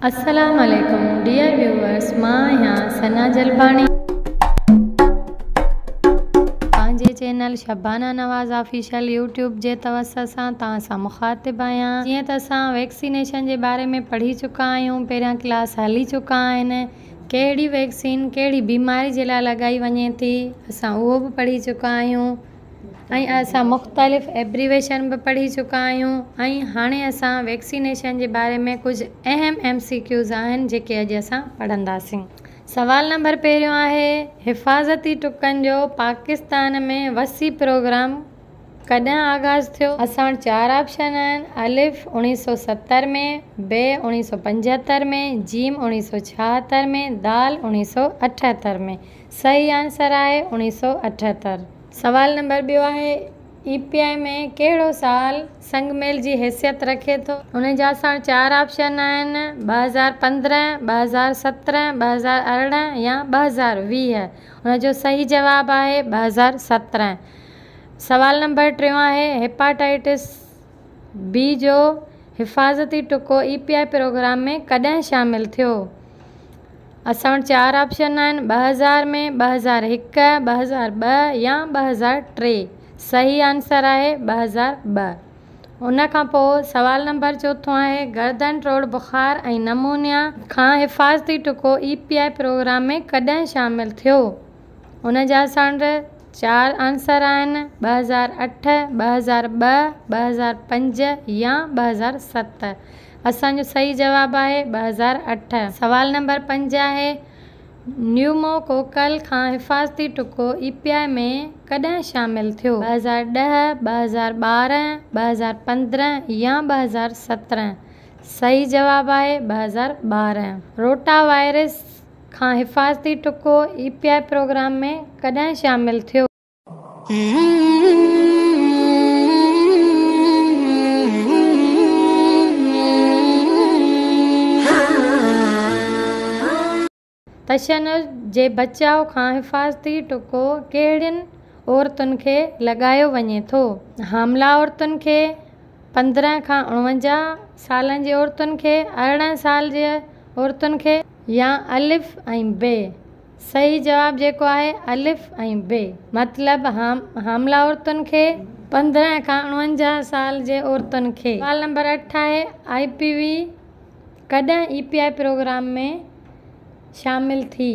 स मां आहियां सना जलबाणी पंहिंजे channel Shabana Nawaz official YouTube जे तव्हां सां तव्हां सां मुखातिबु आहियां ईअं ویکسینیشن असां वैक्सीनेशन میں बारे में पढ़ी चुका आहियूं کلاس क्लास हली चुका आहिनि वैक्सीन कहिड़ी बीमारी जे लाइ लॻाई वञे थी असां पढ़ी चुका ऐं असां मुख़्तलिफ़ एब्रीवेशन बि पढ़ी चुका आहियूं ऐं हाणे असां वेक्सीनेशन जे बारे में कुझु अहम एम सी क्यूज़ आहिनि जेके अॼु असां पढ़ंदासीं सवाल नंबर पहिरियों आहे हिफ़ाज़ती टुकनि जो पाकिस्तान में वसी प्रोग्राम कॾहिं आगाज़ थियो असां वटि चारि ऑप्शन आहिनि अलिफ़ उणिवीह सौ सतरि में बे उणिवीह सौ पंजहतरि में जीम उणिवीह सौ छाहतरि में दाल उणिवीह सौ अठहतरि में सही आंसर आहे उणिवीह सौ अठहतरि सवाल नंबर ॿियो आहे ई e में कहिड़ो साल संगमेल जी हैसियत रखे थो उन जा साणु चारि ऑप्शन आहिनि ॿ हज़ार पंद्रहं ॿ हज़ार सत्रहं ॿ हज़ार अरिड़हं या ॿ हज़ार वीह हुन सही जवाबु आहे ॿ हज़ार सत्रहं सवाल नंबर टियों आहे हेपाटाइटिस बी जो हिफ़ाज़ती टुको ई पी आई प्रोग्राम में कॾहिं शामिलु थियो असां वटि चारि ऑप्शन आहिनि ॿ हज़ार में ॿ हज़ार हिकु ॿ हज़ार ॿ या ॿ हज़ार टे सही आंसर आहे ॿ हज़ार ॿ हुन खां पोइ सुवाल नंबर चोथों आहे गर्दन टोड़ बुखार ऐं नमूना खां हिफ़ाज़ती टुको ई पी आई प्रोग्राम में कॾहिं शामिलु थियो उन जा असां वटि चार आंसर आन बजार अठ बजार हज़ार ॿ हज़ार पंज या बजार सत असो सही जवाब है बजार अठ सवाल नंबर पंज है न्यूमोकोकल का हिफ़ाज़ती टुको ईपीआई में कद शामिल थो हज़ार ॾह ॿ हज़ार ॿारहं हज़ार या बजार हज़ार सही जवाब है बजार हज़ार रोटा वायरस खां हिफ़ाज़ती टुको ई पी आई प्रोग्राम में कॾहिं शामिलु थियो तशन जे बचाव खां हिफ़ाज़ती टुको कहिड़ियुनि औरतुनि खे लॻायो वञे थो हामला औरतुनि खे पंद्रहं खां उणवंजाह सालनि जी औरतुनि खे अरिड़हं साल जी औरतुनि खे या अलिफ़ बे सही जवाब जो है अलिफ़ बे मतलब हाम हामला औरतुनि खे पंद्रहं खां उणवंजाहु साल के औरतुनि सवाल नंबर अठ है आई पी वी कद ई पी आई प्रोग्राम में शामिल थी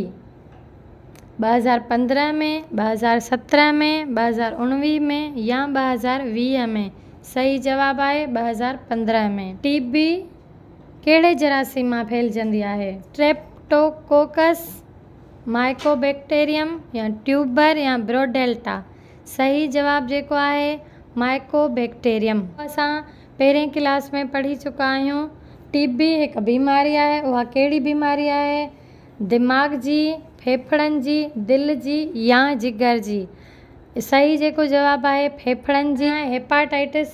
बजार हज़ार में ब हज़ार सत्रह में बजार हज़ार में या बजार हज़ार वीह में सही जवाब है बजार हज़ार में टी बी कड़े जरासीम मां फैलिजंदी आहे स्ट्रेप्टोकोकस माइकोबैक्टेरियम या ट्यूबर या ब्रोडेल्टा सही जवाब जो है माइकोबैक्टेरियम असां पहिरें क्लास में पढ़ी चुका आहियूं टीबी एक बीमारी आहे उहा कहिड़ी बीमारी है दिमाग़ जी फेफड़नि जी दिलि जी या जिगर जी सही जेको जवाबु आहे फेफड़नि जी हेपाटाइटिस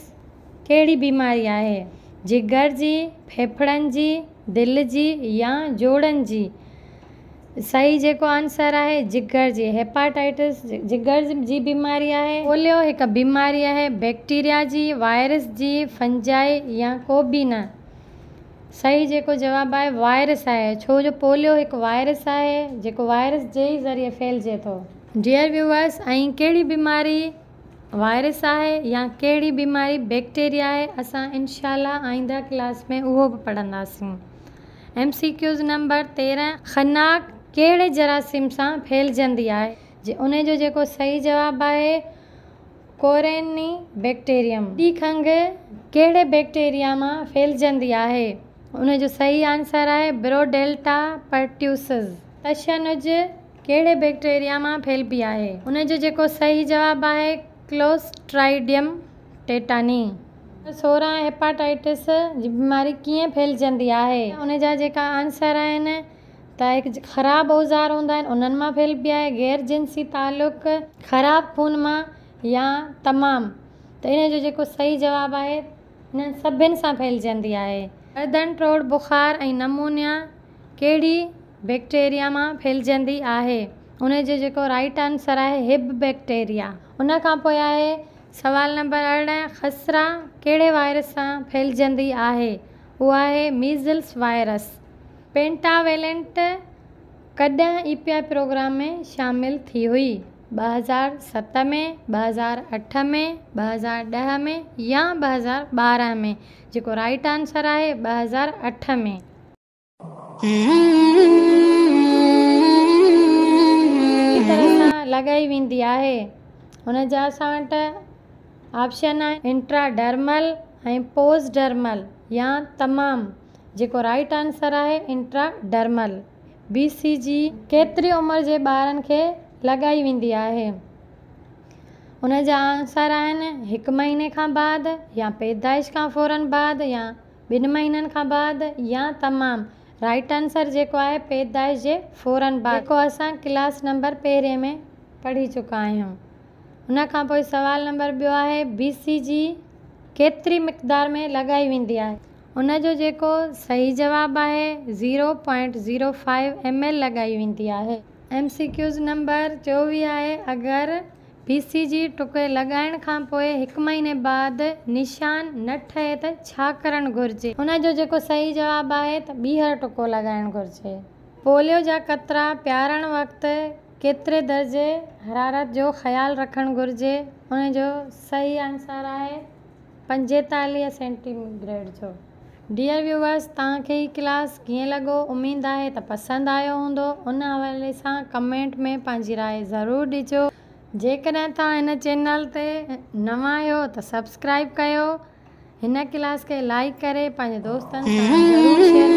कड़ी बीमारी है जिगर जी फेफड़न जी दिल जी या जोड़न जी सही जो आंसर है जिगर जी हेपाटाइटिस जिगर जी बीमारी है पोलियो एक बीमारी है बैक्टीरिया जी वायरस जी फंजाई या को बि न सही जवाब जवाबु वायरस है छो जो पोलियो एक वायरस है जो वायरस जे ही ज़रिए फैलजे तो डियर व्यूअर्स आई कड़ी बीमारी वायरस आहे या कहिड़ी बीमारी बैक्टेरिया आहे असां इनशा आईंदा क्लास में उहो बि पढ़ंदासीं क्यूज़ नंबर तेरहं ख़नाक कहिड़े जरासीम सां फैलजंदी आहे जे उन जो जेको सही जवाबु आहे कोरेनी बैक्टेरियम ई खंङ कहिड़े बैक्टेरिया मां फैलजंदी आहे उनजो सही आंसर आहे ब्रोडेल्टा परट्यूसिस अशनुज कहिड़े बैक्टेरिया मां फैलबी आहे उन जो जेको सही जवाबु आहे क्लोस्ट्राइडियम टेटानी सोरहं हेपाटाइटिस जी बीमारी कीअं फैलजंदी आहे उन जा जेका आनसर आहिनि त हिकु ख़राबु औज़ार हूंदा आहिनि उन्हनि मां फैलिबी आहे गैर जिनसी तालुक़ु ख़राबु खून मां या तमामु त इन जो जेको सही जवाबु आहे इन्हनि सभिनि सां फैलजंदी आहे अर्दन ट्रोड़ बुख़ार ऐं नमूनिया कहिड़ी बैक्टेरिया मां फैलजंदी आहे उन जो जेको राइट आंसर आहे हिब बैक्टेरिया उन खां पोइ आहे सुवालु नंबर अरिड़हं ख़सरा कहिड़े वायरस सां फैलजंदी आहे उहा आहे मीज़ल्स वायरस पेंटावेलेंट कॾहिं ई पी आई प्रोग्राम में शामिलु थी हुई ॿ हज़ार सत में ॿ हज़ार अठ में ॿ हज़ार ॾह में या ॿ हज़ार ॿारहं में जेको राइट आंसर आहे ॿ हज़ार अठ में लॻाई वेंदी आहे हुन जा असां वटि ऑप्शन आहिनि इंट्राडर्मल ऐं पोस्ट या तमामु जेको राइट आंसर आहे इंट्राडर्मल बी सी जी केतिरी उमिरि जे ॿारनि खे लॻाई वेंदी आहे हुन जा आनसर आहिनि हिकु महीने खां बाद या पैदाइश खां फौरन बाद या ॿिनि महीननि खां बाद या तमामु राइट आंसर जेको आहे पैदाइश जे फौरन बाद जेको असां क्लास नंबर पहिरें में पढ़ी चुका आहियूं हुन खां पोइ सुवालु नंबर ॿियो आहे बी सी जी केतिरी मक़दार में लॻाई वेंदी आहे उनजो जेको सही जवाबु आहे zero point zero five M L लॻाई वेंदी आहे क्यूज़ नंबर चोवीह आहे अगरि बी सी जी टुके लॻाइण खां पोइ हिकु महीने बाद निशान न ठहे त छा करणु घुरिजे हुन जो जेको सही जवाबु आहे त ॿीहर टुको लॻाइणु घुरिजे पोलियो जा कतरा पियारणु वक़्तु केतिरे दर्जे हरारत जो ख़्यालु रखणु घुरिजे उन जो सही आंसर आहे पंजेतालीह सेंटीमीट्रेड जो डियर व्यूवर्स तव्हांखे ई क्लास कीअं लॻो उमेदु आहे त पसंदि आयो हूंदो उन हवाले सां कमेंट में पंहिंजी राय ज़रूरु ॾिजो जेकॾहिं तव्हां हिन चैनल ते नवां आहियो त सब्सक्राइब कयो हिन क्लास खे लाइक करे पंहिंजे दोस्तनि सां